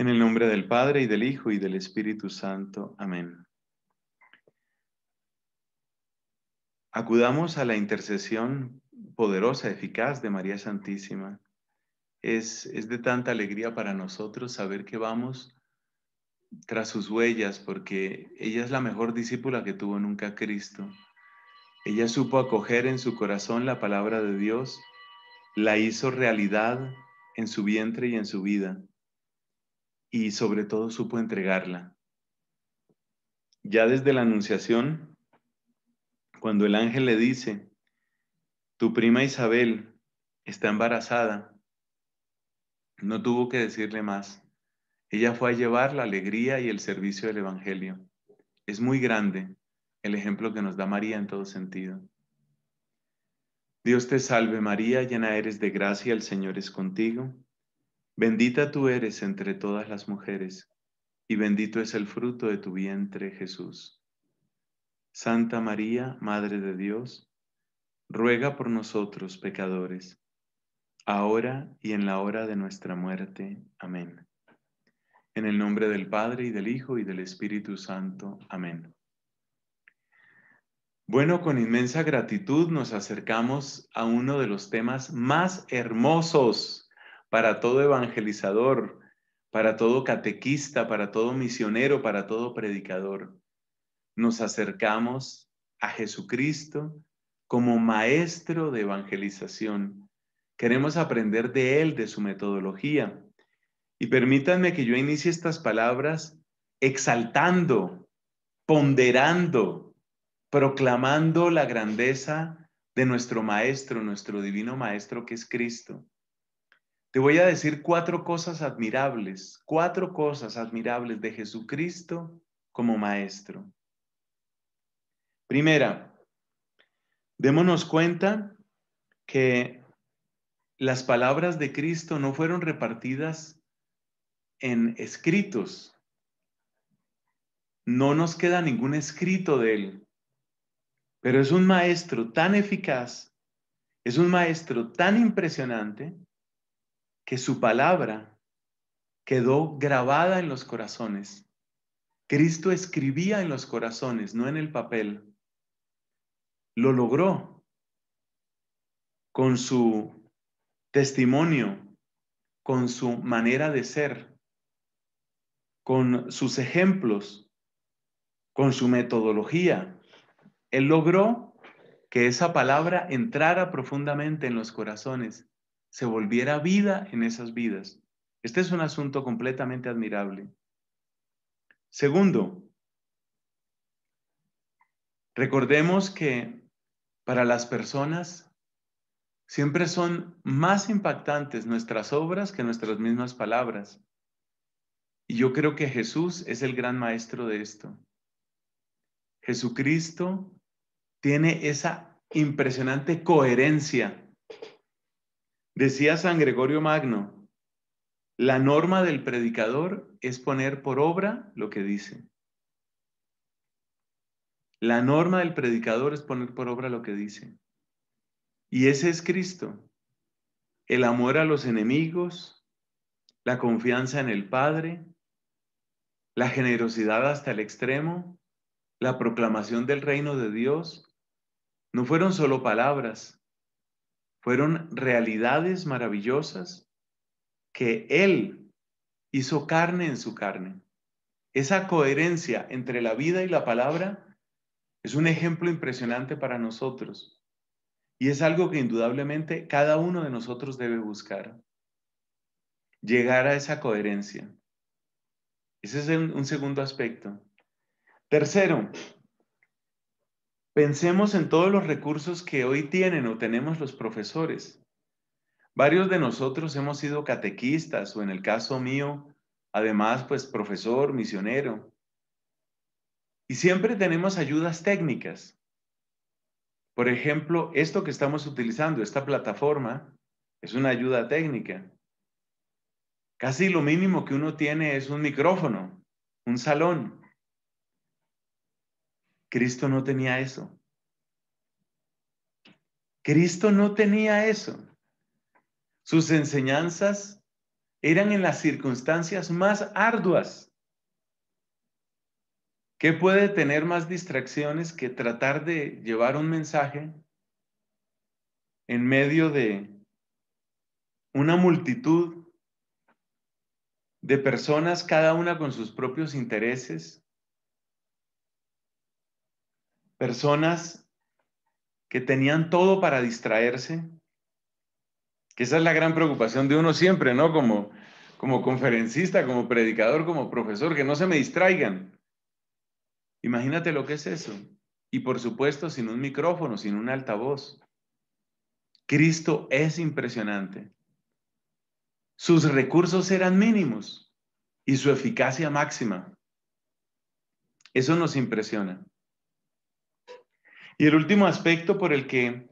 En el nombre del Padre y del Hijo y del Espíritu Santo. Amén. Acudamos a la intercesión poderosa, eficaz de María Santísima. Es, es de tanta alegría para nosotros saber que vamos tras sus huellas, porque ella es la mejor discípula que tuvo nunca Cristo. Ella supo acoger en su corazón la palabra de Dios, la hizo realidad en su vientre y en su vida y sobre todo supo entregarla. Ya desde la anunciación, cuando el ángel le dice, tu prima Isabel está embarazada, no tuvo que decirle más. Ella fue a llevar la alegría y el servicio del Evangelio. Es muy grande el ejemplo que nos da María en todo sentido. Dios te salve María, llena eres de gracia, el Señor es contigo. Bendita tú eres entre todas las mujeres, y bendito es el fruto de tu vientre, Jesús. Santa María, Madre de Dios, ruega por nosotros pecadores, ahora y en la hora de nuestra muerte. Amén. En el nombre del Padre y del Hijo y del Espíritu Santo. Amén. Bueno, con inmensa gratitud nos acercamos a uno de los temas más hermosos para todo evangelizador, para todo catequista, para todo misionero, para todo predicador. Nos acercamos a Jesucristo como maestro de evangelización. Queremos aprender de él, de su metodología. Y permítanme que yo inicie estas palabras exaltando, ponderando, proclamando la grandeza de nuestro Maestro, nuestro Divino Maestro que es Cristo. Te voy a decir cuatro cosas admirables, cuatro cosas admirables de Jesucristo como maestro. Primera, démonos cuenta que las palabras de Cristo no fueron repartidas en escritos. No nos queda ningún escrito de él, pero es un maestro tan eficaz, es un maestro tan impresionante que su palabra quedó grabada en los corazones. Cristo escribía en los corazones, no en el papel. Lo logró con su testimonio, con su manera de ser, con sus ejemplos, con su metodología. Él logró que esa palabra entrara profundamente en los corazones se volviera vida en esas vidas. Este es un asunto completamente admirable. Segundo, recordemos que para las personas siempre son más impactantes nuestras obras que nuestras mismas palabras. Y yo creo que Jesús es el gran maestro de esto. Jesucristo tiene esa impresionante coherencia Decía San Gregorio Magno, la norma del predicador es poner por obra lo que dice. La norma del predicador es poner por obra lo que dice. Y ese es Cristo. El amor a los enemigos, la confianza en el Padre, la generosidad hasta el extremo, la proclamación del reino de Dios, no fueron solo palabras, fueron realidades maravillosas que Él hizo carne en su carne. Esa coherencia entre la vida y la palabra es un ejemplo impresionante para nosotros y es algo que indudablemente cada uno de nosotros debe buscar. Llegar a esa coherencia. Ese es un segundo aspecto. Tercero, Pensemos en todos los recursos que hoy tienen o tenemos los profesores. Varios de nosotros hemos sido catequistas o en el caso mío, además, pues profesor, misionero. Y siempre tenemos ayudas técnicas. Por ejemplo, esto que estamos utilizando, esta plataforma, es una ayuda técnica. Casi lo mínimo que uno tiene es un micrófono, un salón, Cristo no tenía eso. Cristo no tenía eso. Sus enseñanzas eran en las circunstancias más arduas. ¿Qué puede tener más distracciones que tratar de llevar un mensaje en medio de una multitud de personas, cada una con sus propios intereses, personas que tenían todo para distraerse, que esa es la gran preocupación de uno siempre, ¿no? Como, como conferencista, como predicador, como profesor, que no se me distraigan. Imagínate lo que es eso. Y por supuesto, sin un micrófono, sin un altavoz. Cristo es impresionante. Sus recursos eran mínimos y su eficacia máxima. Eso nos impresiona. Y el último aspecto por el que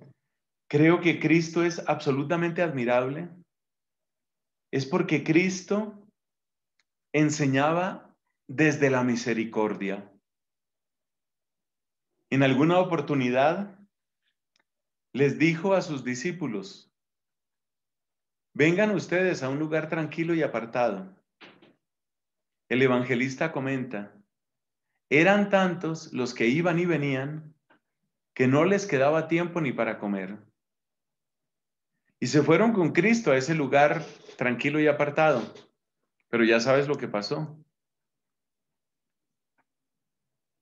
creo que Cristo es absolutamente admirable es porque Cristo enseñaba desde la misericordia. En alguna oportunidad les dijo a sus discípulos, vengan ustedes a un lugar tranquilo y apartado. El evangelista comenta, eran tantos los que iban y venían que no les quedaba tiempo ni para comer. Y se fueron con Cristo a ese lugar tranquilo y apartado. Pero ya sabes lo que pasó.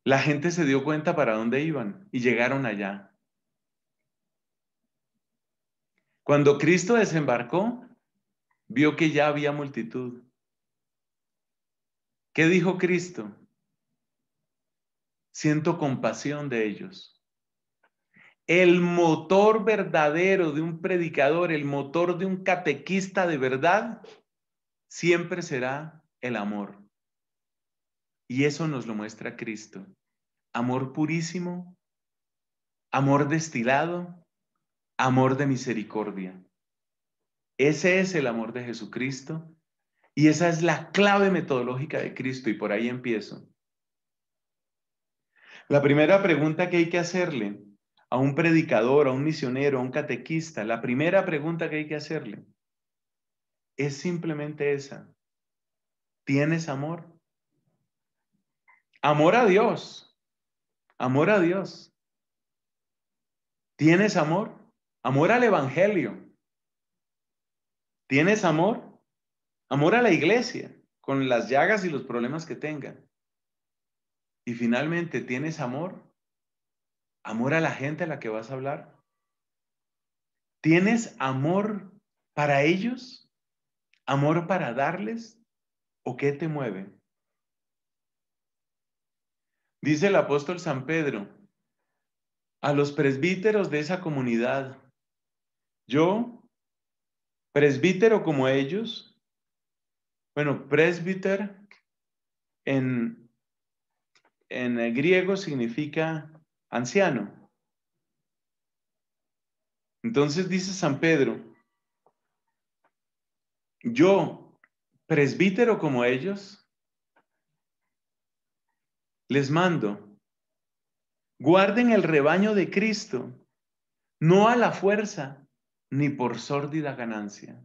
La gente se dio cuenta para dónde iban y llegaron allá. Cuando Cristo desembarcó, vio que ya había multitud. ¿Qué dijo Cristo? Siento compasión de ellos el motor verdadero de un predicador, el motor de un catequista de verdad, siempre será el amor. Y eso nos lo muestra Cristo. Amor purísimo, amor destilado, amor de misericordia. Ese es el amor de Jesucristo y esa es la clave metodológica de Cristo y por ahí empiezo. La primera pregunta que hay que hacerle a un predicador, a un misionero, a un catequista, la primera pregunta que hay que hacerle es simplemente esa. ¿Tienes amor? Amor a Dios. Amor a Dios. ¿Tienes amor? Amor al Evangelio. ¿Tienes amor? Amor a la iglesia, con las llagas y los problemas que tenga. Y finalmente, ¿tienes amor amor a la gente a la que vas a hablar? ¿Tienes amor para ellos? ¿Amor para darles? ¿O qué te mueve? Dice el apóstol San Pedro a los presbíteros de esa comunidad, yo, presbítero como ellos, bueno, presbíter en, en griego significa anciano. Entonces dice San Pedro, yo, presbítero como ellos, les mando, guarden el rebaño de Cristo, no a la fuerza ni por sórdida ganancia.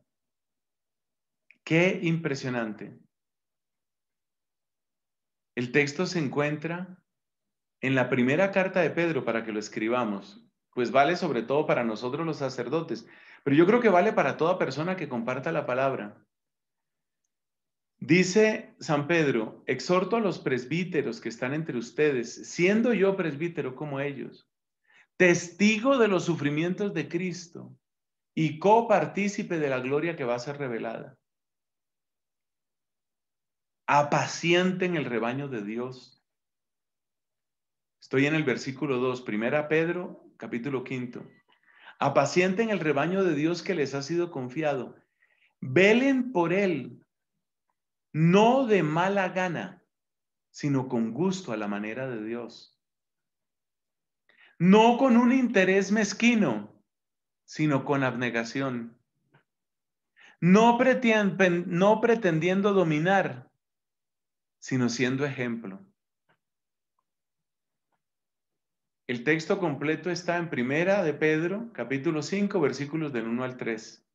Qué impresionante. El texto se encuentra en la primera carta de Pedro para que lo escribamos, pues vale sobre todo para nosotros los sacerdotes, pero yo creo que vale para toda persona que comparta la palabra. Dice San Pedro, exhorto a los presbíteros que están entre ustedes, siendo yo presbítero como ellos, testigo de los sufrimientos de Cristo y copartícipe de la gloria que va a ser revelada. Apacienten el rebaño de Dios Estoy en el versículo 2, primera Pedro, capítulo 5. Apacienten el rebaño de Dios que les ha sido confiado. Velen por él, no de mala gana, sino con gusto a la manera de Dios. No con un interés mezquino, sino con abnegación. no pretendiendo dominar, sino siendo ejemplo. El texto completo está en Primera de Pedro, capítulo 5, versículos del 1 al 3,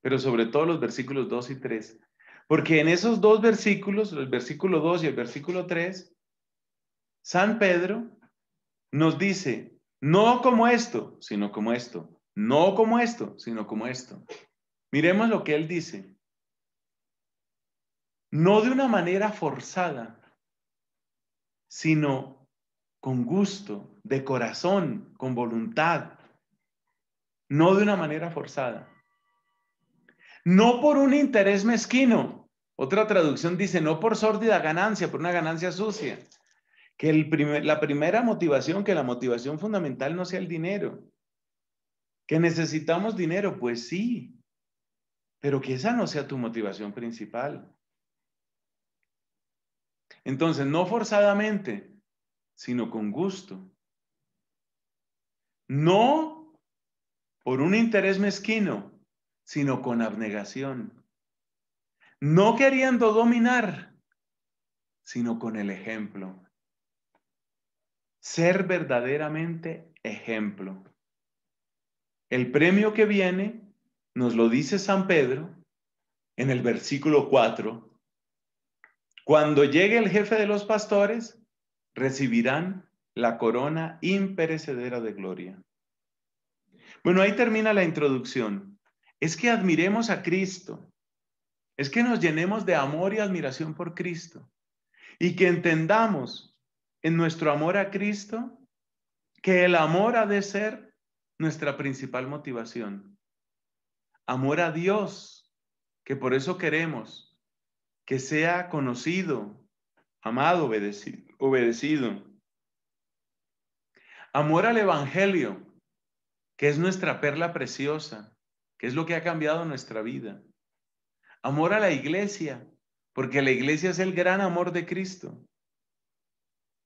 pero sobre todo los versículos 2 y 3. Porque en esos dos versículos, el versículo 2 y el versículo 3, San Pedro nos dice, no como esto, sino como esto, no como esto, sino como esto. Miremos lo que él dice. No de una manera forzada, sino con gusto, de corazón, con voluntad, no de una manera forzada. No por un interés mezquino. Otra traducción dice, no por sórdida ganancia, por una ganancia sucia. Que la primera motivación, que la motivación fundamental no sea el dinero. Que necesitamos dinero, pues sí, pero que esa no sea tu motivación principal. Entonces, no forzadamente, sino con gusto. No por un interés mezquino, sino con abnegación. No queriendo dominar, sino con el ejemplo. Ser verdaderamente ejemplo. El premio que viene nos lo dice San Pedro en el versículo 4. Cuando llegue el jefe de los pastores, recibirán la corona imperecedera de gloria. Bueno, ahí termina la introducción. Es que admiremos a Cristo. Es que nos llenemos de amor y admiración por Cristo. Y que entendamos en nuestro amor a Cristo que el amor ha de ser nuestra principal motivación. Amor a Dios, que por eso queremos que sea conocido, amado, obedecido obedecido. Amor al Evangelio, que es nuestra perla preciosa, que es lo que ha cambiado nuestra vida. Amor a la iglesia, porque la iglesia es el gran amor de Cristo.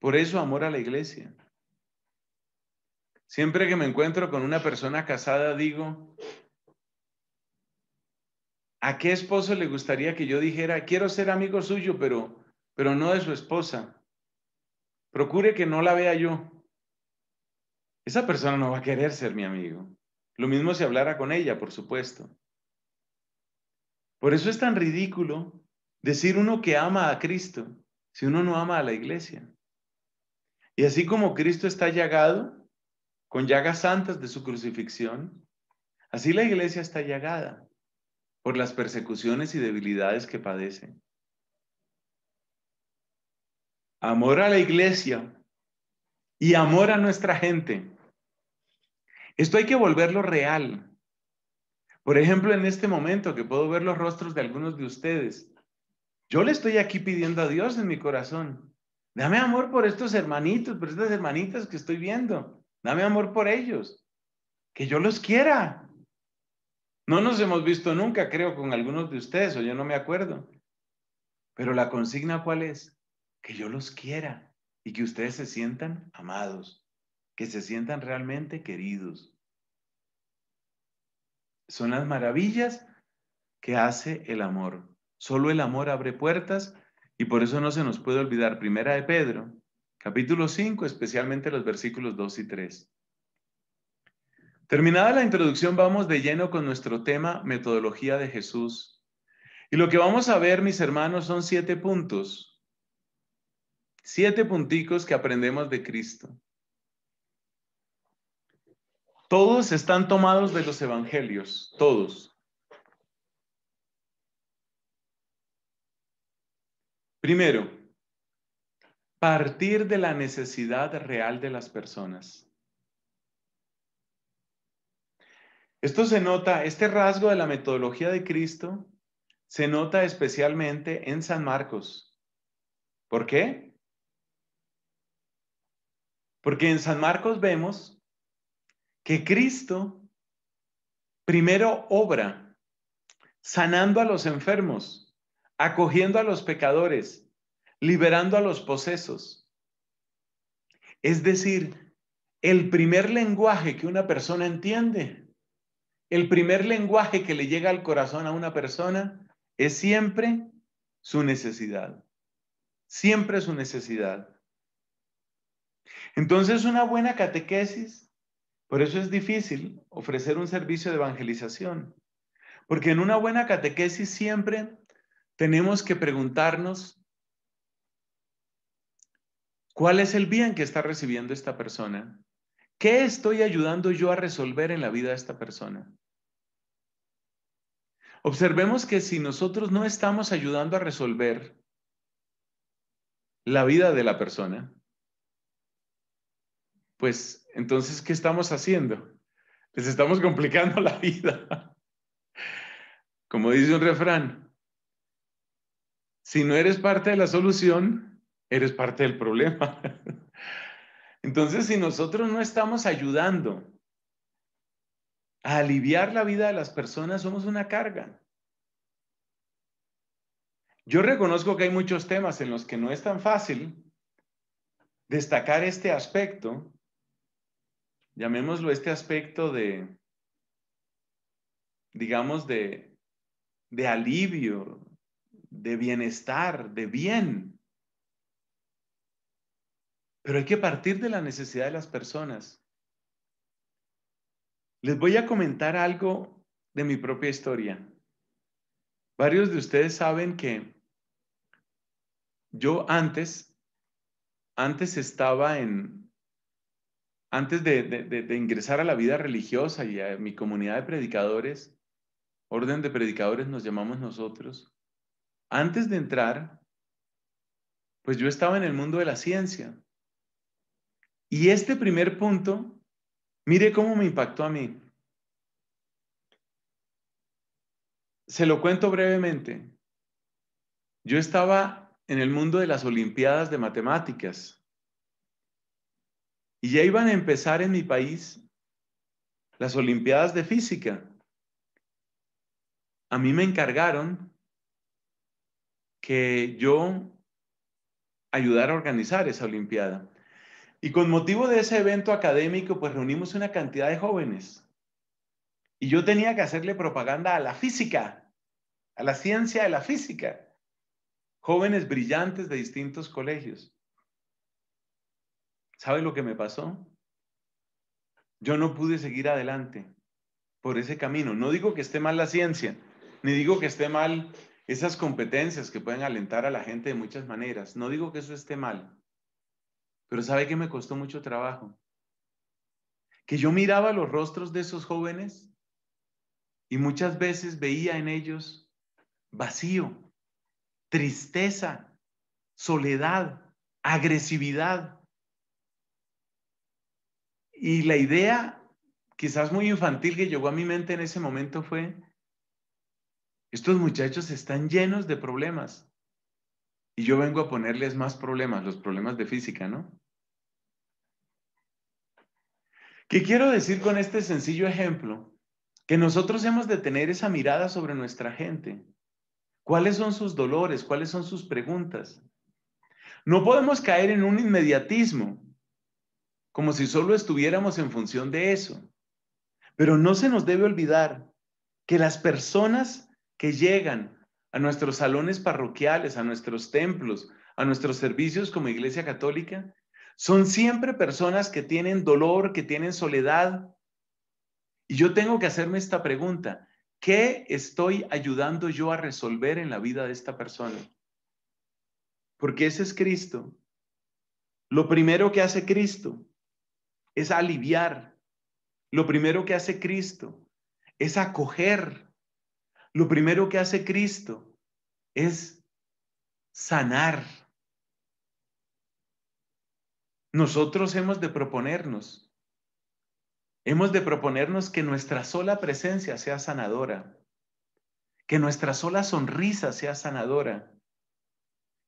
Por eso amor a la iglesia. Siempre que me encuentro con una persona casada, digo, ¿a qué esposo le gustaría que yo dijera, quiero ser amigo suyo, pero, pero no de su esposa? Procure que no la vea yo. Esa persona no va a querer ser mi amigo. Lo mismo si hablara con ella, por supuesto. Por eso es tan ridículo decir uno que ama a Cristo si uno no ama a la iglesia. Y así como Cristo está llagado con llagas santas de su crucifixión, así la iglesia está llagada por las persecuciones y debilidades que padece amor a la iglesia y amor a nuestra gente. Esto hay que volverlo real. Por ejemplo, en este momento que puedo ver los rostros de algunos de ustedes, yo le estoy aquí pidiendo a Dios en mi corazón. Dame amor por estos hermanitos, por estas hermanitas que estoy viendo. Dame amor por ellos. Que yo los quiera. No nos hemos visto nunca, creo, con algunos de ustedes, o yo no me acuerdo. Pero la consigna cuál es? que yo los quiera y que ustedes se sientan amados, que se sientan realmente queridos. Son las maravillas que hace el amor. Solo el amor abre puertas y por eso no se nos puede olvidar Primera de Pedro, capítulo 5, especialmente los versículos 2 y 3. Terminada la introducción, vamos de lleno con nuestro tema metodología de Jesús. Y lo que vamos a ver, mis hermanos, son siete puntos Siete punticos que aprendemos de Cristo. Todos están tomados de los evangelios, todos. Primero, partir de la necesidad real de las personas. Esto se nota, este rasgo de la metodología de Cristo se nota especialmente en San Marcos. ¿Por qué? Porque en San Marcos vemos que Cristo primero obra sanando a los enfermos, acogiendo a los pecadores, liberando a los posesos. Es decir, el primer lenguaje que una persona entiende, el primer lenguaje que le llega al corazón a una persona es siempre su necesidad, siempre su necesidad. Entonces, una buena catequesis, por eso es difícil ofrecer un servicio de evangelización, porque en una buena catequesis siempre tenemos que preguntarnos cuál es el bien que está recibiendo esta persona, qué estoy ayudando yo a resolver en la vida de esta persona. Observemos que si nosotros no estamos ayudando a resolver la vida de la persona, pues entonces, ¿qué estamos haciendo? Les estamos complicando la vida. Como dice un refrán, si no eres parte de la solución, eres parte del problema. Entonces, si nosotros no estamos ayudando a aliviar la vida de las personas, somos una carga. Yo reconozco que hay muchos temas en los que no es tan fácil destacar este aspecto, llamémoslo este aspecto de, digamos, de, de alivio, de bienestar, de bien. Pero hay que partir de la necesidad de las personas. Les voy a comentar algo de mi propia historia. Varios de ustedes saben que yo antes, antes estaba en, antes de, ingresar a la vida religiosa y a mi comunidad de predicadores, orden de predicadores nos llamamos nosotros, antes de entrar, pues yo estaba en el mundo de la ciencia. Y este primer punto, mire cómo me impactó a mí. Se lo cuento brevemente. Yo estaba en el mundo de las Olimpiadas de Matemáticas. Y ya iban a empezar en mi país las Olimpiadas de Física. A mí me encargaron que yo ayudara a organizar esa Olimpiada. Y con motivo de ese evento académico, pues reunimos una cantidad de jóvenes. Y yo tenía que hacerle propaganda a la física, a la ciencia de la física. Jóvenes brillantes de distintos colegios. ¿Sabe lo que me pasó? Yo no pude seguir adelante por ese camino. No digo que esté mal la ciencia, ni digo que esté mal esas competencias que pueden alentar a la gente de muchas maneras. No digo que eso esté mal, pero ¿sabe que me costó mucho trabajo? Que yo miraba los rostros de esos jóvenes y muchas veces veía en ellos vacío, tristeza, soledad, agresividad. Y la idea, quizás muy infantil, que llegó a mi mente en ese momento fue, estos muchachos están llenos de problemas. Y yo vengo a ponerles más problemas, los problemas de física, ¿no? ¿Qué quiero decir con este sencillo ejemplo? Que nosotros hemos de tener esa mirada sobre nuestra gente. ¿Cuáles son sus dolores? ¿Cuáles son sus preguntas? No podemos caer en un inmediatismo como si solo estuviéramos en función de eso. Pero no se nos debe olvidar que las personas que llegan a nuestros salones parroquiales, a nuestros templos, a nuestros servicios como Iglesia Católica, son siempre personas que tienen dolor, que tienen soledad. Y yo tengo que hacerme esta pregunta, ¿qué estoy ayudando yo a resolver en la vida de esta persona? Porque ese es Cristo. Lo primero que hace Cristo es aliviar. Lo primero que hace Cristo es acoger. Lo primero que hace Cristo es sanar. Nosotros hemos de proponernos, hemos de proponernos que nuestra sola presencia sea sanadora, que nuestra sola sonrisa sea sanadora,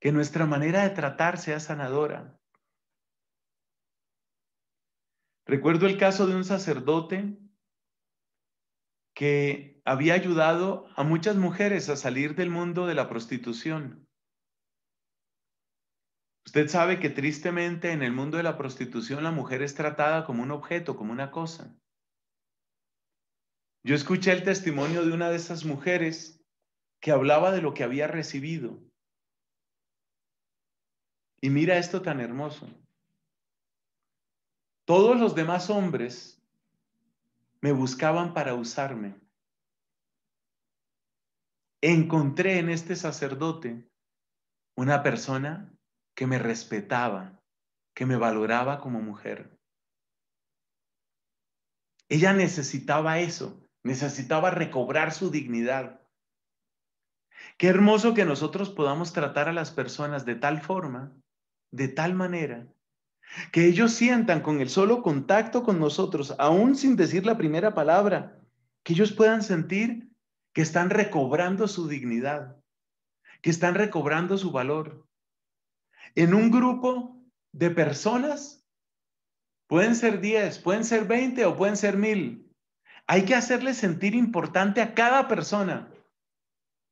que nuestra manera de tratar sea sanadora, Recuerdo el caso de un sacerdote que había ayudado a muchas mujeres a salir del mundo de la prostitución. Usted sabe que tristemente en el mundo de la prostitución la mujer es tratada como un objeto, como una cosa. Yo escuché el testimonio de una de esas mujeres que hablaba de lo que había recibido. Y mira esto tan hermoso. Todos los demás hombres me buscaban para usarme. Encontré en este sacerdote una persona que me respetaba, que me valoraba como mujer. Ella necesitaba eso, necesitaba recobrar su dignidad. Qué hermoso que nosotros podamos tratar a las personas de tal forma, de tal manera, que ellos sientan con el solo contacto con nosotros, aún sin decir la primera palabra, que ellos puedan sentir que están recobrando su dignidad, que están recobrando su valor. En un grupo de personas, pueden ser 10, pueden ser 20 o pueden ser mil, hay que hacerle sentir importante a cada persona,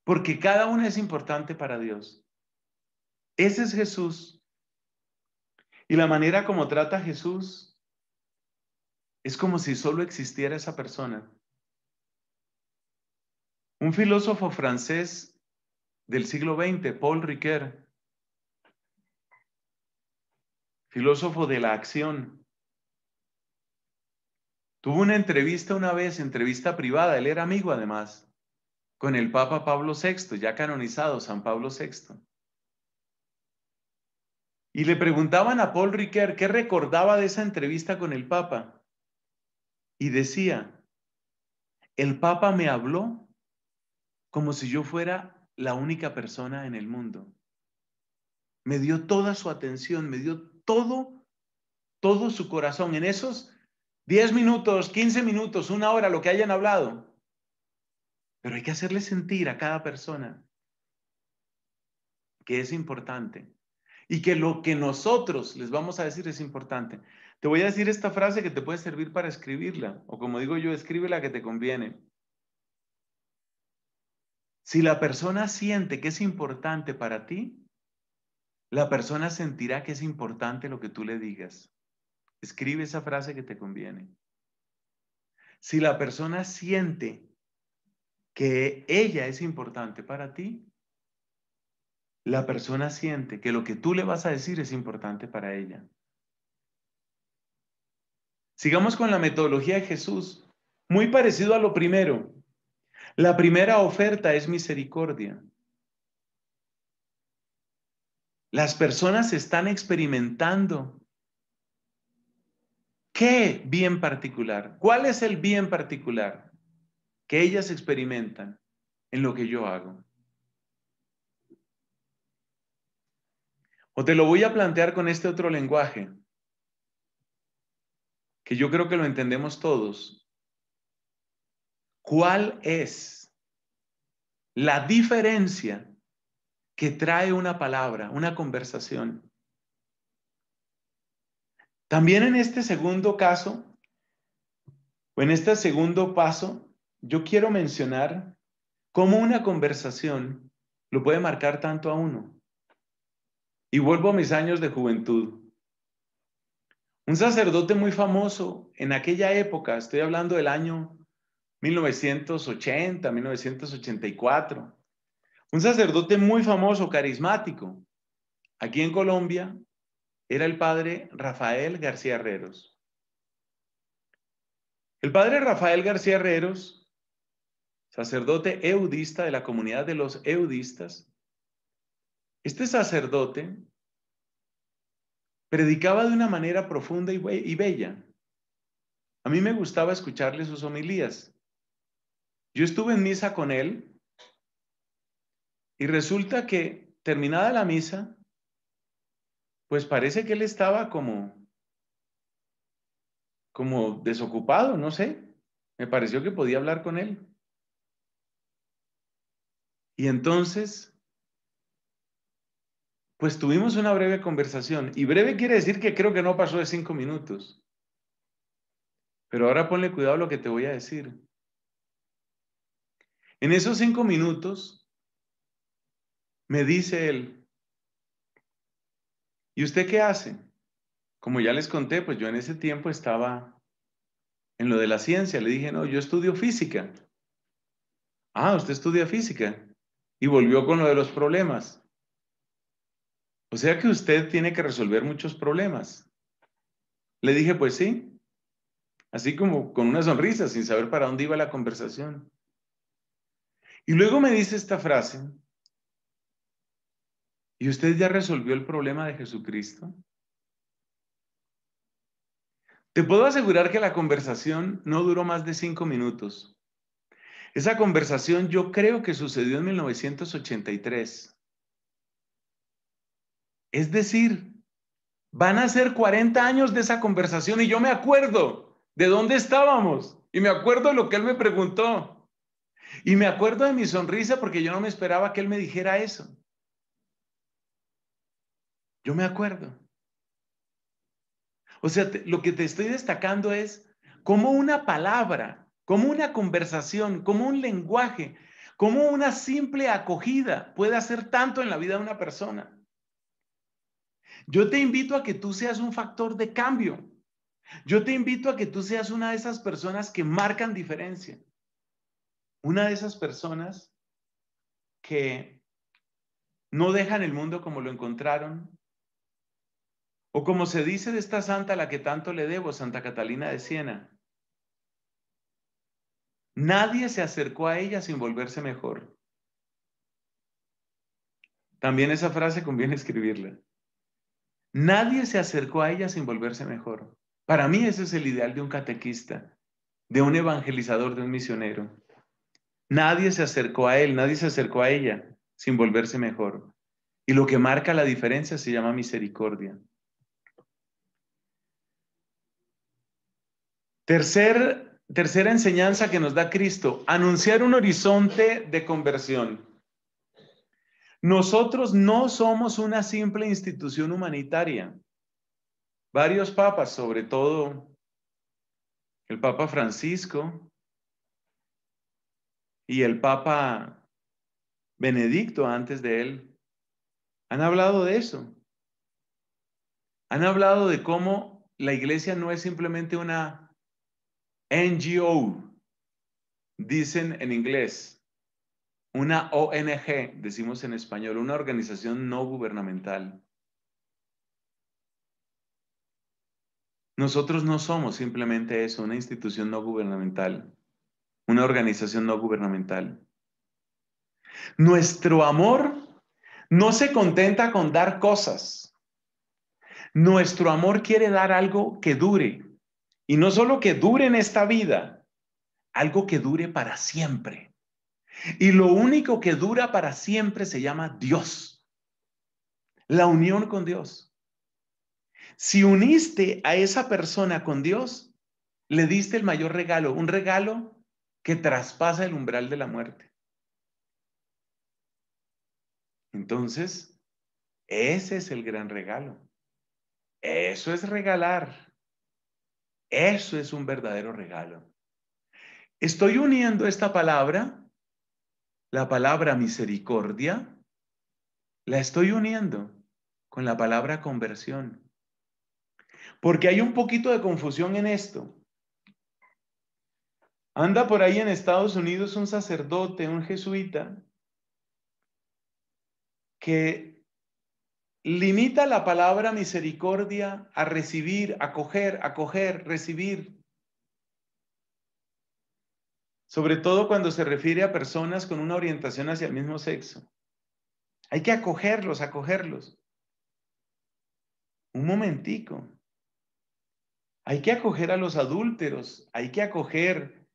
porque cada una es importante para Dios. Ese es Jesús y la manera como trata a Jesús es como si solo existiera esa persona. Un filósofo francés del siglo XX, Paul Riquet, filósofo de la acción, tuvo una entrevista una vez, entrevista privada, él era amigo además, con el Papa Pablo VI, ya canonizado San Pablo VI. Y le preguntaban a Paul Ricoeur qué recordaba de esa entrevista con el Papa. Y decía, el Papa me habló como si yo fuera la única persona en el mundo. Me dio toda su atención, me dio todo, todo su corazón en esos 10 minutos, 15 minutos, una hora, lo que hayan hablado. Pero hay que hacerle sentir a cada persona que es importante y que lo que nosotros les vamos a decir es importante. Te voy a decir esta frase que te puede servir para escribirla, o como digo yo, escribe la que te conviene. Si la persona siente que es importante para ti, la persona sentirá que es importante lo que tú le digas. Escribe esa frase que te conviene. Si la persona siente que ella es importante para ti, la persona siente que lo que tú le vas a decir es importante para ella. Sigamos con la metodología de Jesús, muy parecido a lo primero. La primera oferta es misericordia. Las personas están experimentando. ¿Qué bien particular? ¿Cuál es el bien particular que ellas experimentan en lo que yo hago? O te lo voy a plantear con este otro lenguaje, que yo creo que lo entendemos todos. ¿Cuál es la diferencia que trae una palabra, una conversación? También en este segundo caso, o en este segundo paso, yo quiero mencionar cómo una conversación lo puede marcar tanto a uno. Y vuelvo a mis años de juventud. Un sacerdote muy famoso en aquella época, estoy hablando del año 1980, 1984, un sacerdote muy famoso, carismático, aquí en Colombia, era el padre Rafael García Herreros. El padre Rafael García Herreros, sacerdote eudista de la comunidad de los eudistas, este sacerdote predicaba de una manera profunda y, y bella. A mí me gustaba escucharle sus homilías. Yo estuve en misa con él y resulta que terminada la misa, pues parece que él estaba como como desocupado, no sé. Me pareció que podía hablar con él. Y entonces pues tuvimos una breve conversación y breve quiere decir que creo que no pasó de cinco minutos. Pero ahora ponle cuidado a lo que te voy a decir. En esos cinco minutos me dice él, ¿y usted qué hace? Como ya les conté, pues yo en ese tiempo estaba en lo de la ciencia. Le dije, no, yo estudio física. Ah, usted estudia física. Y volvió con lo de los problemas. O sea que usted tiene que resolver muchos problemas. Le dije, pues sí, así como con una sonrisa, sin saber para dónde iba la conversación. Y luego me dice esta frase, ¿y usted ya resolvió el problema de Jesucristo? Te puedo asegurar que la conversación no duró más de cinco minutos. Esa conversación yo creo que sucedió en 1983. Es decir, van a ser 40 años de esa conversación y yo me acuerdo de dónde estábamos y me acuerdo de lo que él me preguntó. Y me acuerdo de mi sonrisa porque yo no me esperaba que él me dijera eso. Yo me acuerdo. O sea, lo que te estoy destacando es cómo una palabra, cómo una conversación, cómo un lenguaje, cómo una simple acogida puede hacer tanto en la vida de una persona. Yo te invito a que tú seas un factor de cambio. Yo te invito a que tú seas una de esas personas que marcan diferencia. Una de esas personas que no dejan el mundo como lo encontraron. O como se dice de esta santa a la que tanto le debo, Santa Catalina de Siena. Nadie se acercó a ella sin volverse mejor. También esa frase conviene escribirla. Nadie se acercó a ella sin volverse mejor. Para mí ese es el ideal de un catequista, de un evangelizador, de un misionero. Nadie se acercó a él, nadie se acercó a ella sin volverse mejor. Y lo que marca la diferencia se llama misericordia. tercera enseñanza que nos da Cristo, anunciar un horizonte de conversión. Nosotros no somos una simple institución humanitaria. Varios papas, sobre todo el Papa Francisco y el Papa Benedicto antes de él, han hablado de eso. Han hablado de cómo la iglesia no es simplemente una NGO, dicen en inglés, una ONG, decimos en español, una organización no gubernamental. Nosotros no somos simplemente eso, una institución no gubernamental, una organización no gubernamental. Nuestro amor no se contenta con dar cosas. Nuestro amor quiere dar algo que dure. Y no solo que dure en esta vida, algo que dure para siempre. Y lo único que dura para siempre se llama Dios. La unión con Dios. Si uniste a esa persona con Dios, le diste el mayor regalo, un regalo que traspasa el umbral de la muerte. Entonces, ese es el gran regalo. Eso es regalar. Eso es un verdadero regalo. Estoy uniendo esta palabra la palabra misericordia, la estoy uniendo con la palabra conversión. Porque hay un poquito de confusión en esto. Anda por ahí en Estados Unidos un sacerdote, un jesuita, que limita la palabra misericordia a recibir, acoger, acoger, recibir sobre todo cuando se refiere a personas con una orientación hacia el mismo sexo. Hay que acogerlos, acogerlos. Un momentico. Hay que acoger a los adúlteros, hay que acoger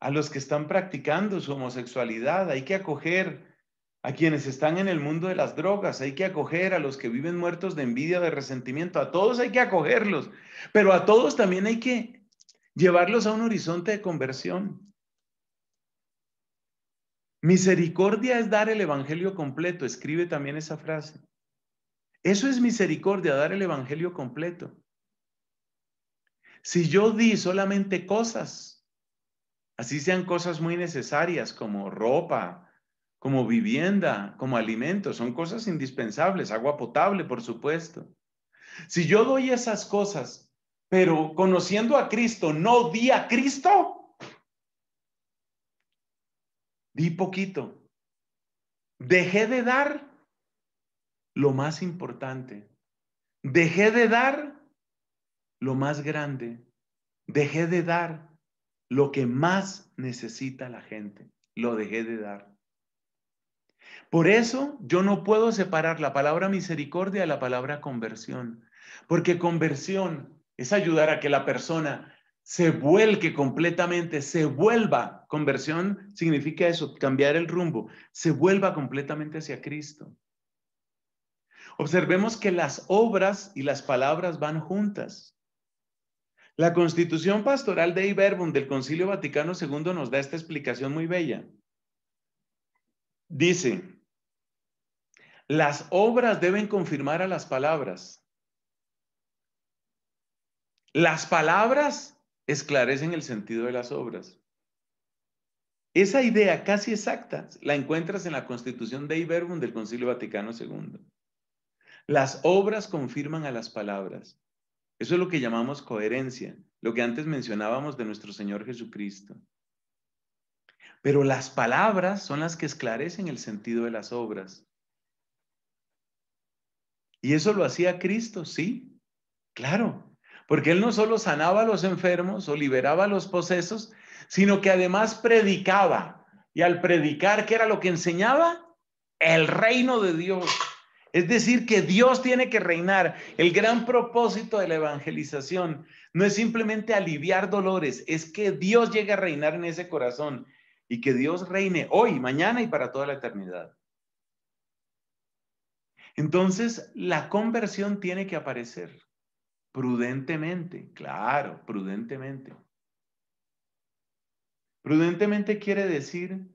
a los que están practicando su homosexualidad, hay que acoger a quienes están en el mundo de las drogas, hay que acoger a los que viven muertos de envidia, de resentimiento, a todos hay que acogerlos, pero a todos también hay que llevarlos a un horizonte de conversión. Misericordia es dar el Evangelio completo. Escribe también esa frase. Eso es misericordia, dar el Evangelio completo. Si yo di solamente cosas, así sean cosas muy necesarias como ropa, como vivienda, como alimento, son cosas indispensables, agua potable, por supuesto. Si yo doy esas cosas, pero conociendo a Cristo, no di a Cristo, Di poquito. Dejé de dar lo más importante. Dejé de dar lo más grande. Dejé de dar lo que más necesita la gente. Lo dejé de dar. Por eso yo no puedo separar la palabra misericordia de la palabra conversión, porque conversión es ayudar a que la persona se vuelque completamente, se vuelva Conversión significa eso, cambiar el rumbo, se vuelva completamente hacia Cristo. Observemos que las obras y las palabras van juntas. La constitución pastoral de Iberbum del Concilio Vaticano II nos da esta explicación muy bella. Dice, las obras deben confirmar a las palabras. Las palabras esclarecen el sentido de las obras. Esa idea casi exacta la encuentras en la Constitución de Vergum del Concilio Vaticano II. Las obras confirman a las palabras. Eso es lo que llamamos coherencia, lo que antes mencionábamos de nuestro Señor Jesucristo. Pero las palabras son las que esclarecen el sentido de las obras. Y eso lo hacía Cristo, sí, claro, porque Él no solo sanaba a los enfermos o liberaba a los posesos, sino que además predicaba. Y al predicar, ¿qué era lo que enseñaba? El reino de Dios. Es decir, que Dios tiene que reinar. El gran propósito de la evangelización no es simplemente aliviar dolores, es que Dios llegue a reinar en ese corazón y que Dios reine hoy, mañana y para toda la eternidad. Entonces, la conversión tiene que aparecer prudentemente, claro, prudentemente. Prudentemente quiere decir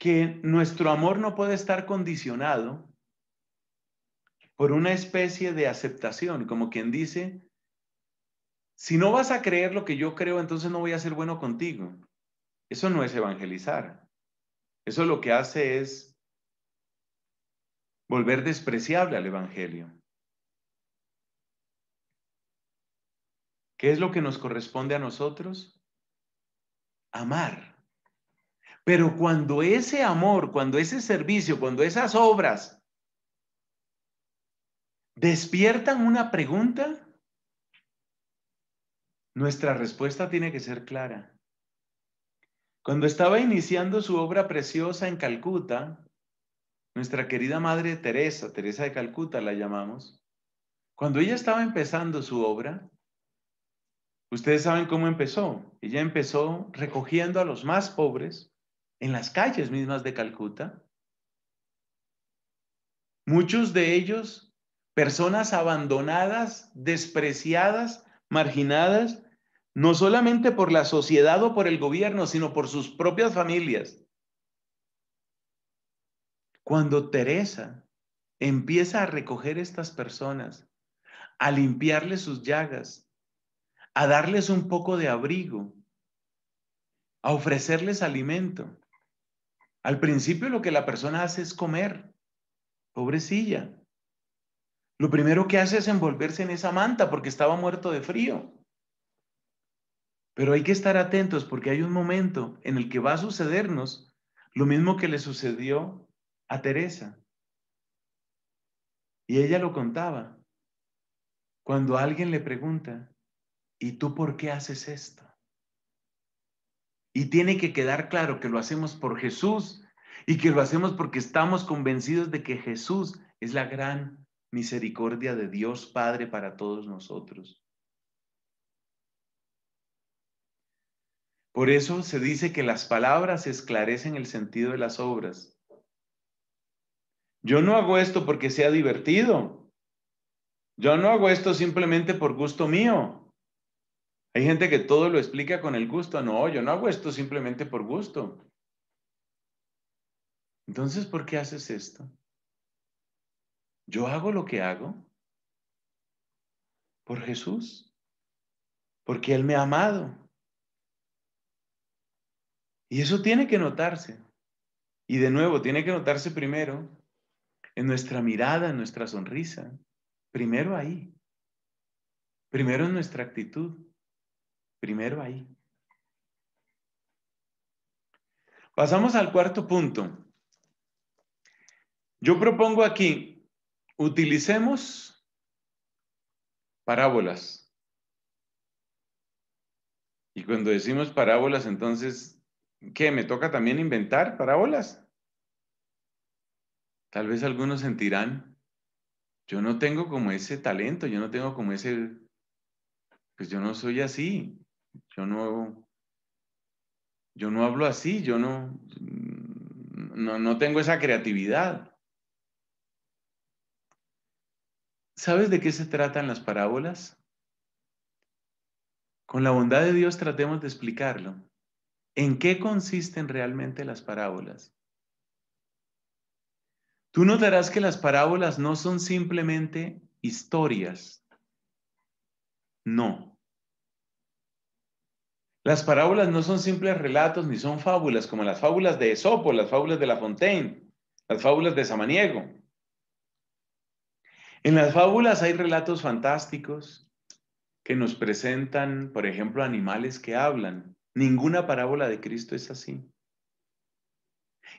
que nuestro amor no puede estar condicionado por una especie de aceptación, como quien dice, si no vas a creer lo que yo creo, entonces no voy a ser bueno contigo. Eso no es evangelizar. Eso lo que hace es volver despreciable al Evangelio. ¿Qué es lo que nos corresponde a nosotros? amar. Pero cuando ese amor, cuando ese servicio, cuando esas obras despiertan una pregunta, nuestra respuesta tiene que ser clara. Cuando estaba iniciando su obra preciosa en Calcuta, nuestra querida madre Teresa, Teresa de Calcuta la llamamos, cuando ella estaba empezando su obra, Ustedes saben cómo empezó. Ella empezó recogiendo a los más pobres en las calles mismas de Calcuta. Muchos de ellos, personas abandonadas, despreciadas, marginadas, no solamente por la sociedad o por el gobierno, sino por sus propias familias. Cuando Teresa empieza a recoger estas personas, a limpiarles sus llagas, a darles un poco de abrigo, a ofrecerles alimento. Al principio lo que la persona hace es comer, pobrecilla. Lo primero que hace es envolverse en esa manta porque estaba muerto de frío. Pero hay que estar atentos porque hay un momento en el que va a sucedernos lo mismo que le sucedió a Teresa. Y ella lo contaba. Cuando alguien le pregunta, ¿y tú por qué haces esto? Y tiene que quedar claro que lo hacemos por Jesús y que lo hacemos porque estamos convencidos de que Jesús es la gran misericordia de Dios Padre para todos nosotros. Por eso se dice que las palabras esclarecen el sentido de las obras. Yo no hago esto porque sea divertido. Yo no hago esto simplemente por gusto mío. Hay gente que todo lo explica con el gusto. No, yo no hago esto simplemente por gusto. Entonces, ¿por qué haces esto? Yo hago lo que hago por Jesús, porque Él me ha amado. Y eso tiene que notarse. Y de nuevo, tiene que notarse primero en nuestra mirada, en nuestra sonrisa. Primero ahí. Primero en nuestra actitud. Primero ahí. Pasamos al cuarto punto. Yo propongo aquí, utilicemos parábolas. Y cuando decimos parábolas, entonces, ¿qué? ¿Me toca también inventar parábolas? Tal vez algunos sentirán, yo no tengo como ese talento, yo no tengo como ese, pues yo no soy así. Yo no, yo no hablo así, yo no, no, no tengo esa creatividad. ¿Sabes de qué se tratan las parábolas? Con la bondad de Dios tratemos de explicarlo. ¿En qué consisten realmente las parábolas? Tú notarás que las parábolas no son simplemente historias. No. Las parábolas no son simples relatos ni son fábulas como las fábulas de Esopo, las fábulas de La Fontaine, las fábulas de Samaniego. En las fábulas hay relatos fantásticos que nos presentan, por ejemplo, animales que hablan. Ninguna parábola de Cristo es así.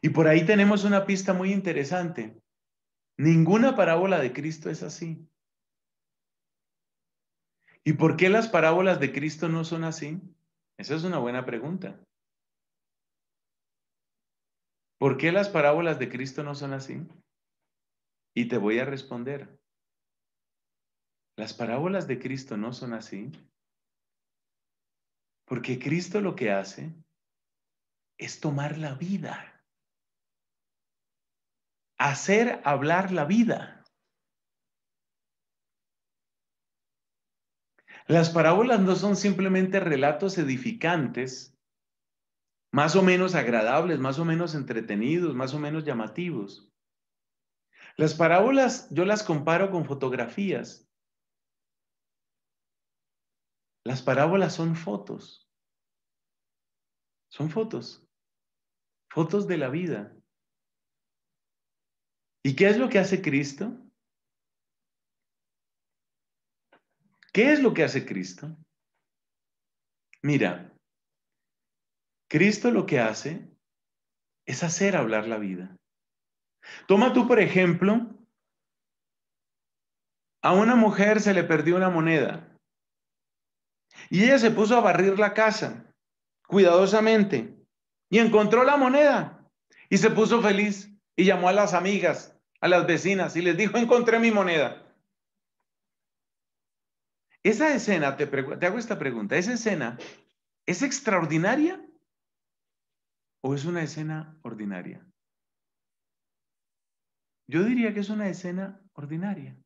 Y por ahí tenemos una pista muy interesante. Ninguna parábola de Cristo es así. ¿Y por qué las parábolas de Cristo no son así? Esa es una buena pregunta. ¿Por qué las parábolas de Cristo no son así? Y te voy a responder. Las parábolas de Cristo no son así porque Cristo lo que hace es tomar la vida, hacer hablar la vida. Las parábolas no son simplemente relatos edificantes, más o menos agradables, más o menos entretenidos, más o menos llamativos. Las parábolas yo las comparo con fotografías. Las parábolas son fotos. Son fotos. Fotos de la vida. ¿Y qué es lo que hace Cristo? ¿Qué es lo que hace Cristo? Mira, Cristo lo que hace es hacer hablar la vida. Toma tú, por ejemplo, a una mujer se le perdió una moneda y ella se puso a barrir la casa cuidadosamente y encontró la moneda y se puso feliz y llamó a las amigas, a las vecinas y les dijo, encontré mi moneda. Esa escena, te, hago esta pregunta, ¿esa escena es extraordinaria o es una escena ordinaria? Yo diría que es una escena ordinaria.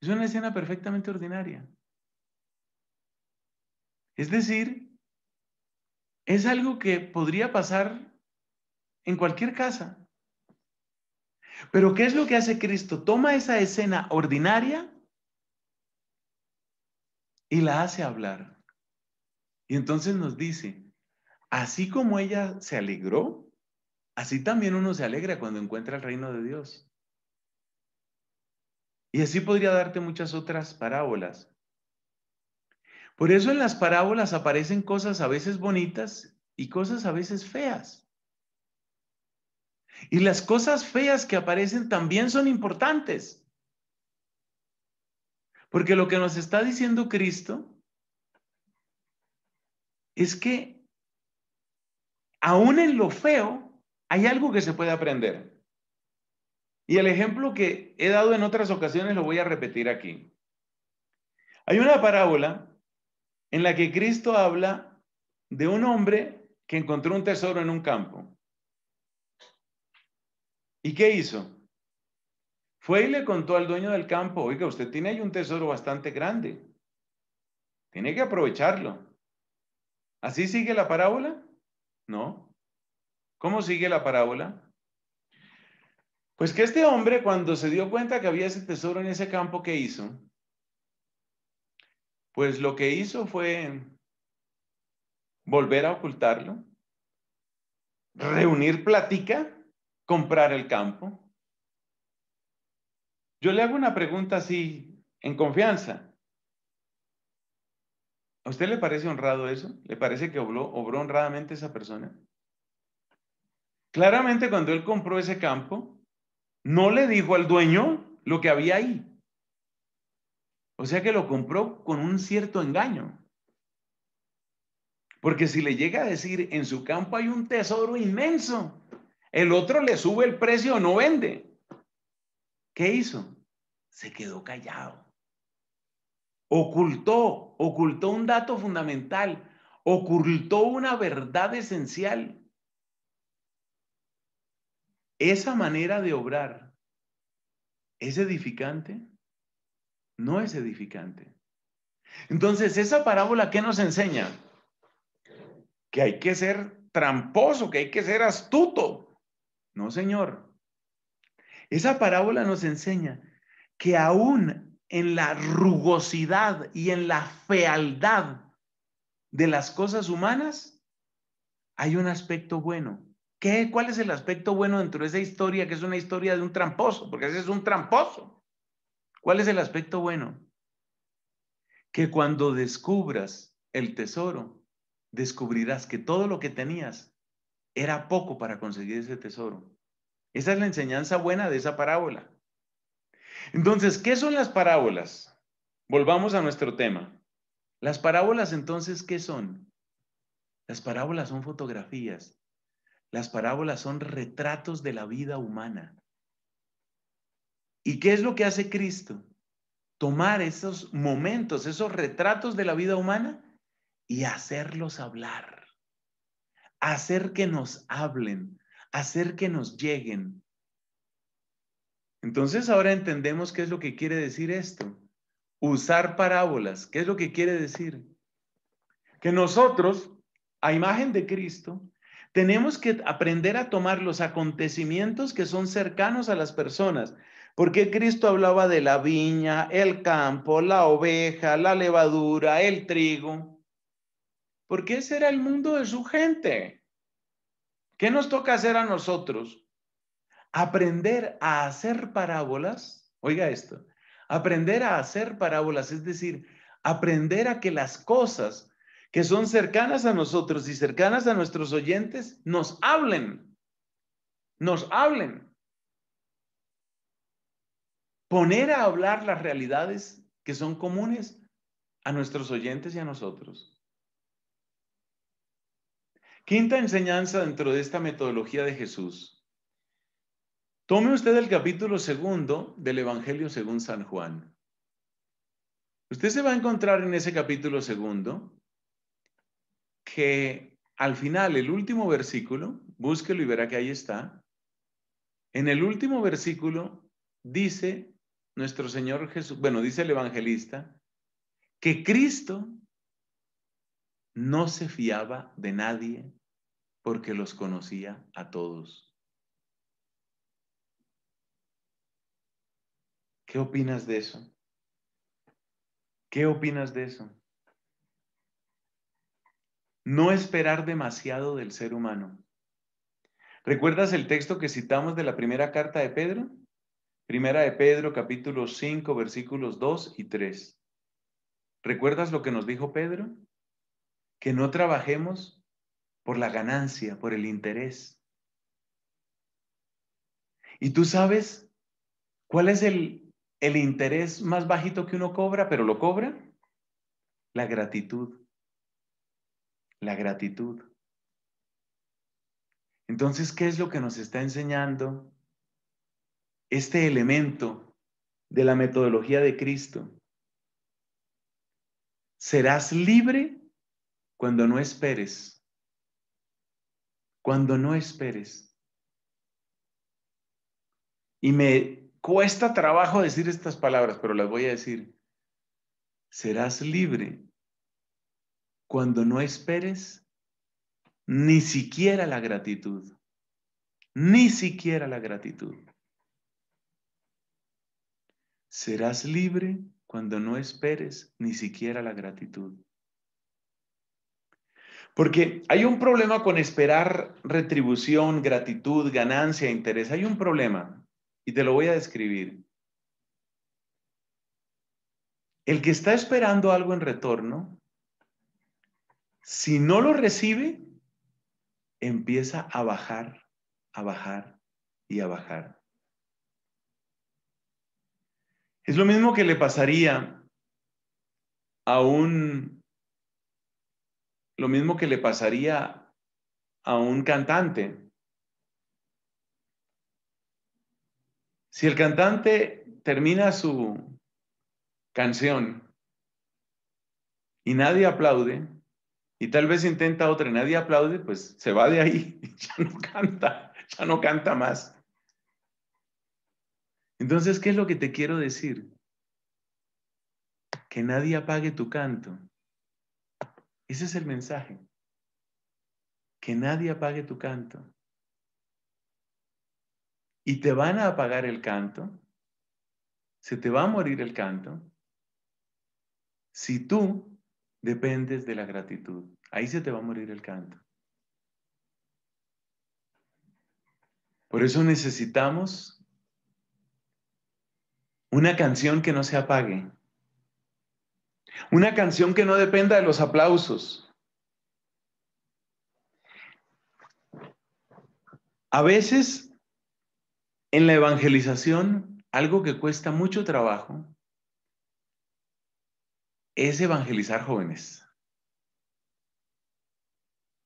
Es una escena perfectamente ordinaria. Es decir, es algo que podría pasar en cualquier casa. Pero ¿qué es lo que hace Cristo? Toma esa escena ordinaria y la hace hablar. Y entonces nos dice, así como ella se alegró, así también uno se alegra cuando encuentra el reino de Dios. Y así podría darte muchas otras parábolas. Por eso en las parábolas aparecen cosas a veces bonitas y cosas a veces feas. Y las cosas feas que aparecen también son importantes. Porque lo que nos está diciendo Cristo es que aún en lo feo hay algo que se puede aprender. Y el ejemplo que he dado en otras ocasiones lo voy a repetir aquí. Hay una parábola en la que Cristo habla de un hombre que encontró un tesoro en un campo. ¿Y qué hizo? Fue y le contó al dueño del campo, oiga, usted tiene ahí un tesoro bastante grande. Tiene que aprovecharlo. ¿Así sigue la parábola? No. ¿Cómo sigue la parábola? Pues que este hombre, cuando se dio cuenta que había ese tesoro en ese campo, ¿qué hizo? Pues lo que hizo fue volver a ocultarlo, reunir plática, comprar el campo. Yo le hago una pregunta así, en confianza. ¿A usted le parece honrado eso? ¿Le parece que obró, obró honradamente esa persona? Claramente cuando él compró ese campo, no le dijo al dueño lo que había ahí. O sea que lo compró con un cierto engaño. Porque si le llega a decir, en su campo hay un tesoro inmenso, el otro le sube el precio o no vende. ¿Qué hizo? Se quedó callado. Ocultó, ocultó un dato fundamental, ocultó una verdad esencial. Esa manera de obrar es edificante. No es edificante. Entonces, esa parábola, ¿qué nos enseña? Que hay que ser tramposo, que hay que ser astuto. No, señor. Esa parábola nos enseña que aún en la rugosidad y en la fealdad de las cosas humanas, hay un aspecto bueno. ¿Qué? ¿Cuál es el aspecto bueno dentro de esa historia que es una historia de un tramposo? Porque ese es un tramposo. ¿Cuál es el aspecto bueno? Que cuando descubras el tesoro, descubrirás que todo lo que tenías era poco para conseguir ese tesoro. Esa es la enseñanza buena de esa parábola. Entonces, ¿qué son las parábolas? Volvamos a nuestro tema. Las parábolas entonces, ¿qué son? Las parábolas son fotografías. Las parábolas son retratos de la vida humana. ¿Y qué es lo que hace Cristo? Tomar esos momentos, esos retratos de la vida humana y hacerlos hablar. Hacer que nos hablen, hacer que nos lleguen. Entonces ahora entendemos qué es lo que quiere decir esto. Usar parábolas, ¿qué es lo que quiere decir? Que nosotros, a imagen de Cristo, tenemos que aprender a tomar los acontecimientos que son cercanos a las personas. Porque Cristo hablaba de la viña, el campo, la oveja, la levadura, el trigo. Porque ese era el mundo de su gente. ¿Qué nos toca hacer a nosotros? Aprender a hacer parábolas. Oiga esto. Aprender a hacer parábolas, es decir, aprender a que las cosas que son cercanas a nosotros y cercanas a nuestros oyentes nos hablen. Nos hablen. Poner a hablar las realidades que son comunes a nuestros oyentes y a nosotros. Quinta enseñanza dentro de esta metodología de Jesús. Tome usted el capítulo segundo del Evangelio según San Juan. Usted se va a encontrar en ese capítulo segundo que al final, el último versículo, búsquelo y verá que ahí está. En el último versículo dice nuestro Señor Jesús, bueno, dice el evangelista, que Cristo no se fiaba de nadie porque los conocía a todos. ¿Qué opinas de eso? ¿Qué opinas de eso? No esperar demasiado del ser humano. ¿Recuerdas el texto que citamos de la primera carta de Pedro? Primera de Pedro, capítulo 5, versículos 2 y 3. ¿Recuerdas lo que nos dijo Pedro? Que no trabajemos por la ganancia, por el interés. Y tú sabes cuál es el, el interés más bajito que uno cobra, pero lo cobra. La gratitud. La gratitud. Entonces, ¿qué es lo que nos está enseñando este elemento de la metodología de Cristo? Serás libre cuando no esperes cuando no esperes. Y me cuesta trabajo decir estas palabras, pero las voy a decir. Serás libre cuando no esperes ni siquiera la gratitud. Ni siquiera la gratitud. Serás libre cuando no esperes ni siquiera la gratitud. Porque hay un problema con esperar retribución, gratitud, ganancia, interés. Hay un problema y te lo voy a describir. El que está esperando algo en retorno, si no lo recibe, empieza a bajar, a bajar y a bajar. Es lo mismo que le pasaría a un lo mismo que le pasaría a un cantante. Si el cantante termina su canción y nadie aplaude, y tal vez intenta otra y nadie aplaude, pues se va de ahí, ya no canta, ya no canta más. Entonces, ¿qué es lo que te quiero decir? Que nadie apague tu canto. Ese es el mensaje. Que nadie apague tu canto. Y te van a apagar el canto. Se te va a morir el canto. Si tú dependes de la gratitud, ahí se te va a morir el canto. Por eso necesitamos una canción que no se apague, una canción que no dependa de los aplausos. A veces, en la evangelización, algo que cuesta mucho trabajo es evangelizar jóvenes.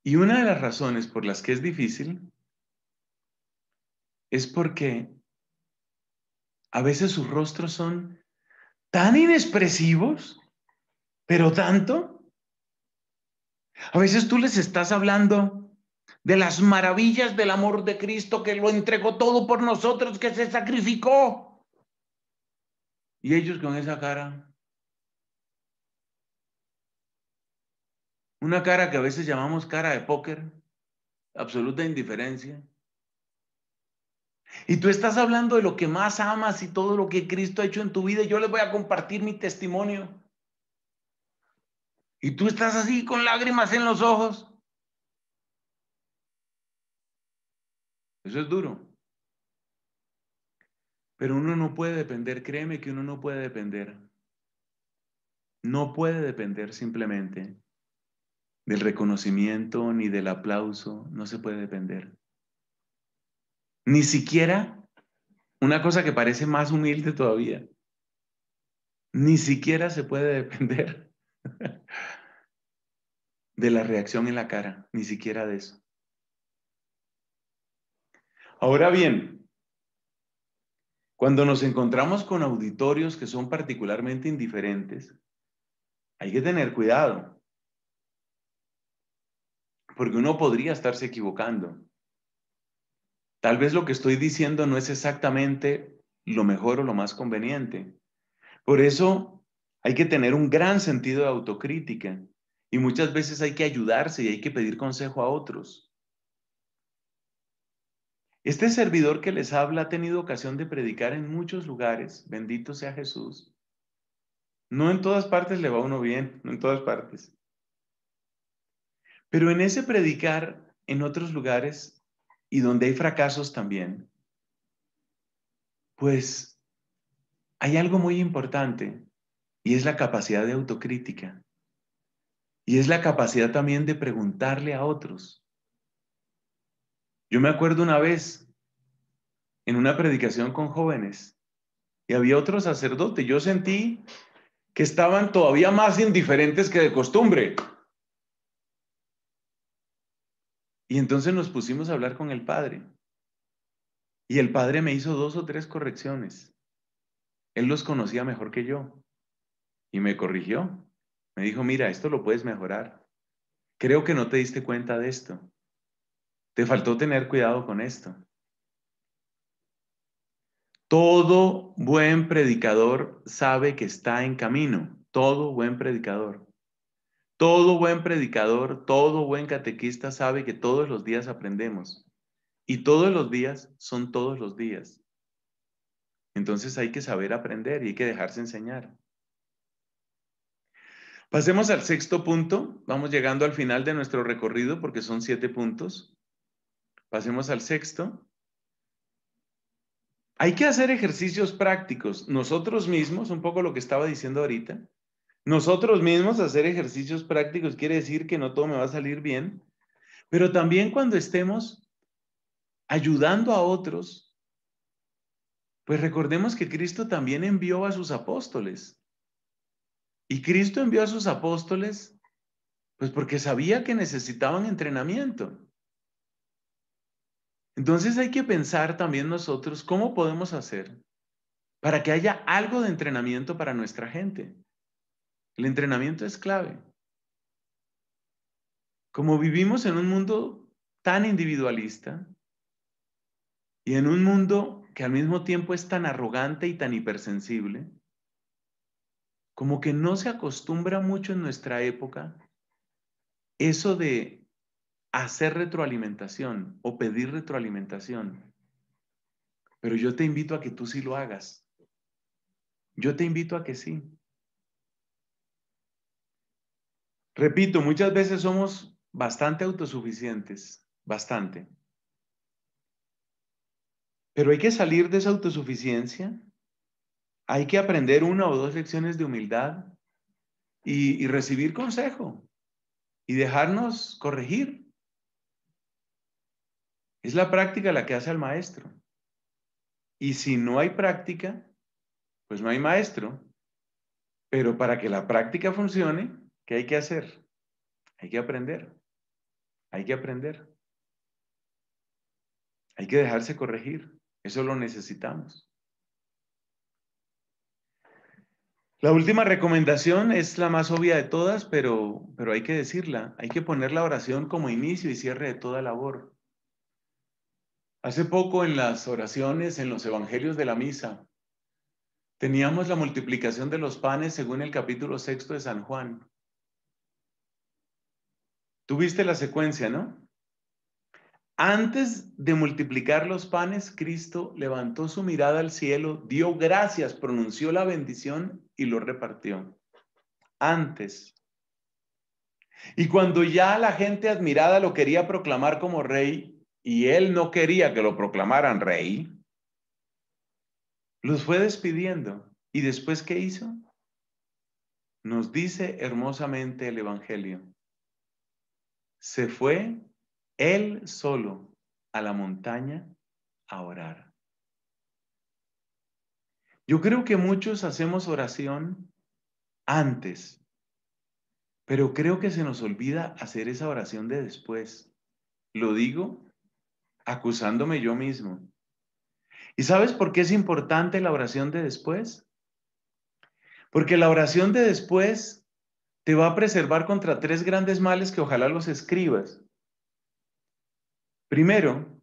Y una de las razones por las que es difícil es porque a veces sus rostros son tan inexpresivos pero tanto. A veces tú les estás hablando de las maravillas del amor de Cristo que lo entregó todo por nosotros, que se sacrificó. Y ellos con esa cara, una cara que a veces llamamos cara de póker, absoluta indiferencia. Y tú estás hablando de lo que más amas y todo lo que Cristo ha hecho en tu vida. Y yo les voy a compartir mi testimonio. Y tú estás así con lágrimas en los ojos. Eso es duro. Pero uno no puede depender, créeme que uno no puede depender. No puede depender simplemente del reconocimiento ni del aplauso, no se puede depender. Ni siquiera una cosa que parece más humilde todavía, ni siquiera se puede depender de la reacción en la cara, ni siquiera de eso. Ahora bien, cuando nos encontramos con auditorios que son particularmente indiferentes, hay que tener cuidado, porque uno podría estarse equivocando. Tal vez lo que estoy diciendo no es exactamente lo mejor o lo más conveniente. Por eso hay que tener un gran sentido de autocrítica y muchas veces hay que ayudarse y hay que pedir consejo a otros. Este servidor que les habla ha tenido ocasión de predicar en muchos lugares, bendito sea Jesús. No en todas partes le va uno bien, no en todas partes. Pero en ese predicar en otros lugares y donde hay fracasos también, pues hay algo muy importante y es la capacidad de autocrítica. Y es la capacidad también de preguntarle a otros. Yo me acuerdo una vez en una predicación con jóvenes y había otro sacerdote. Yo sentí que estaban todavía más indiferentes que de costumbre. Y entonces nos pusimos a hablar con el padre. Y el padre me hizo dos o tres correcciones. Él los conocía mejor que yo. Y me corrigió. Me dijo, mira, esto lo puedes mejorar. Creo que no te diste cuenta de esto. Te faltó tener cuidado con esto. Todo buen predicador sabe que está en camino. Todo buen predicador. Todo buen predicador, todo buen catequista sabe que todos los días aprendemos. Y todos los días son todos los días. Entonces hay que saber aprender y hay que dejarse enseñar. Pasemos al sexto punto. Vamos llegando al final de nuestro recorrido porque son siete puntos. Pasemos al sexto. Hay que hacer ejercicios prácticos. Nosotros mismos, un poco lo que estaba diciendo ahorita, nosotros mismos hacer ejercicios prácticos quiere decir que no todo me va a salir bien, pero también cuando estemos ayudando a otros, pues recordemos que Cristo también envió a sus apóstoles. Y Cristo envió a sus apóstoles, pues porque sabía que necesitaban entrenamiento. Entonces hay que pensar también nosotros cómo podemos hacer para que haya algo de entrenamiento para nuestra gente. El entrenamiento es clave. Como vivimos en un mundo tan individualista y en un mundo que al mismo tiempo es tan arrogante y tan hipersensible, como que no se acostumbra mucho en nuestra época eso de hacer retroalimentación o pedir retroalimentación. Pero yo te invito a que tú sí lo hagas. Yo te invito a que sí. Repito, muchas veces somos bastante autosuficientes, bastante. Pero hay que salir de esa autosuficiencia hay que aprender una o dos lecciones de humildad y, recibir consejo y dejarnos corregir. Es la práctica la que hace al maestro. Y si no hay práctica, pues no hay maestro. Pero para que la práctica funcione, ¿qué hay que hacer? Hay que aprender. Hay que aprender. Hay que dejarse corregir. Eso lo necesitamos. La última recomendación es la más obvia de todas, pero, pero hay que decirla. Hay que poner la oración como inicio y cierre de toda labor. Hace poco en las oraciones, en los evangelios de la misa, teníamos la multiplicación de los panes según el capítulo sexto de San Juan. Tuviste la secuencia, ¿no? Antes de multiplicar los panes, Cristo levantó su mirada al cielo, dio gracias, pronunció la bendición y lo repartió. Antes. Y cuando ya la gente admirada lo quería proclamar como rey y él no quería que lo proclamaran rey, los fue despidiendo. ¿Y después qué hizo? Nos dice hermosamente el Evangelio. Se fue él solo a la montaña a orar. Yo creo que muchos hacemos oración antes, pero creo que se nos olvida hacer esa oración de después. Lo digo acusándome yo mismo. ¿Y sabes por qué es importante la oración de después? Porque la oración de después te va a preservar contra tres grandes males que ojalá los escribas. Primero,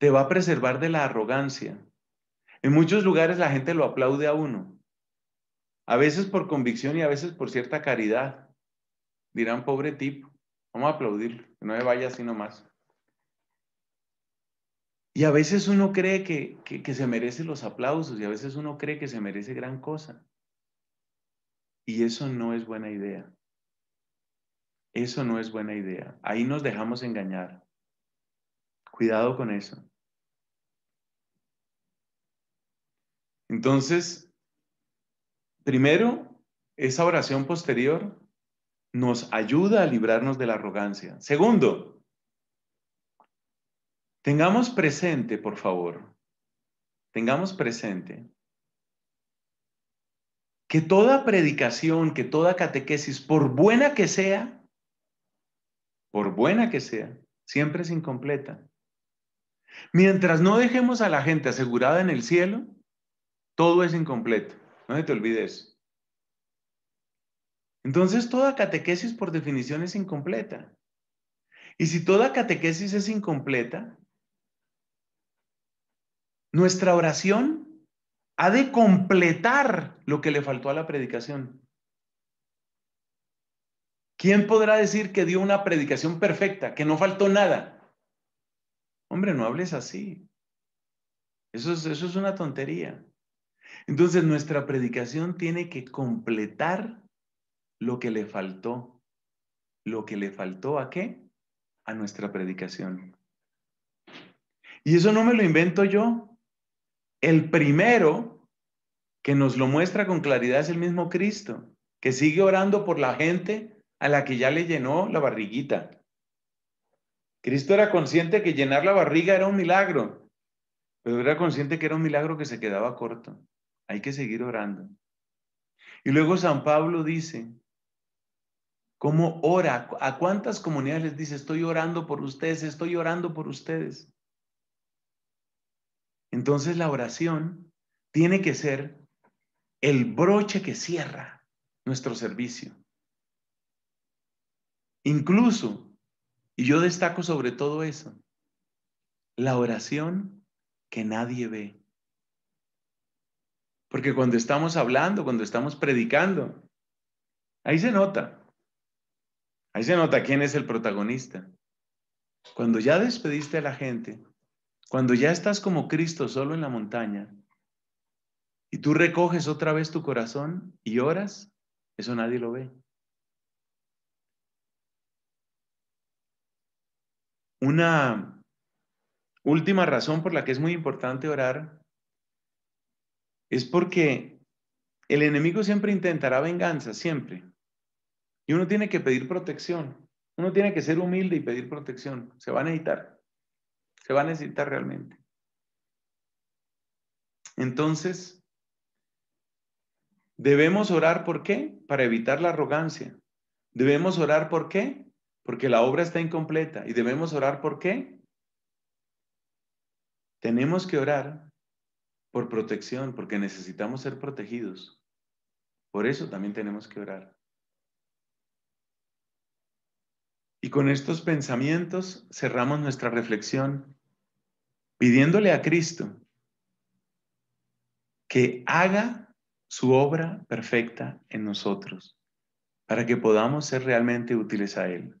te va a preservar de la arrogancia. En muchos lugares la gente lo aplaude a uno, a veces por convicción y a veces por cierta caridad. Dirán, pobre tipo, vamos a aplaudirlo, que no me vaya así nomás. Y a veces uno cree que, que se merece los aplausos y a veces uno cree que se merece gran cosa. Y eso no es buena idea. Eso no es buena idea. Ahí nos dejamos engañar. Cuidado con eso. Entonces, primero, esa oración posterior nos ayuda a librarnos de la arrogancia. Segundo, tengamos presente, por favor, tengamos presente que toda predicación, que toda catequesis, por buena que sea, por buena que sea, siempre es incompleta. Mientras no dejemos a la gente asegurada en el cielo, todo es incompleto. No te olvides. Entonces, toda catequesis por definición es incompleta. Y si toda catequesis es incompleta, nuestra oración ha de completar lo que le faltó a la predicación. ¿Quién podrá decir que dio una predicación perfecta, que no faltó nada? Hombre, no hables así. Eso es, eso es una tontería. Entonces nuestra predicación tiene que completar lo que le faltó. ¿Lo que le faltó a qué? A nuestra predicación. Y eso no me lo invento yo. El primero que nos lo muestra con claridad es el mismo Cristo, que sigue orando por la gente a la que ya le llenó la barriguita. Cristo era consciente que llenar la barriga era un milagro, pero era consciente que era un milagro que se quedaba corto. Hay que seguir orando. Y luego San Pablo dice, ¿cómo ora? ¿A cuántas comunidades les dice, estoy orando por ustedes, estoy orando por ustedes? Entonces la oración tiene que ser el broche que cierra nuestro servicio. Incluso y yo destaco sobre todo eso, la oración que nadie ve. Porque cuando estamos hablando, cuando estamos predicando, ahí se nota. Ahí se nota quién es el protagonista. Cuando ya despediste a la gente, cuando ya estás como Cristo solo en la montaña, y tú recoges otra vez tu corazón y oras, eso nadie lo ve. Una última razón por la que es muy importante orar es porque el enemigo siempre intentará venganza, siempre. Y uno tiene que pedir protección. Uno tiene que ser humilde y pedir protección. Se va a necesitar. Se va a necesitar realmente. Entonces, debemos orar por qué? Para evitar la arrogancia. Debemos orar por qué? porque la obra está incompleta y debemos orar por qué? Tenemos que orar por protección, porque necesitamos ser protegidos. Por eso también tenemos que orar. Y con estos pensamientos cerramos nuestra reflexión pidiéndole a Cristo que haga su obra perfecta en nosotros para que podamos ser realmente útiles a Él.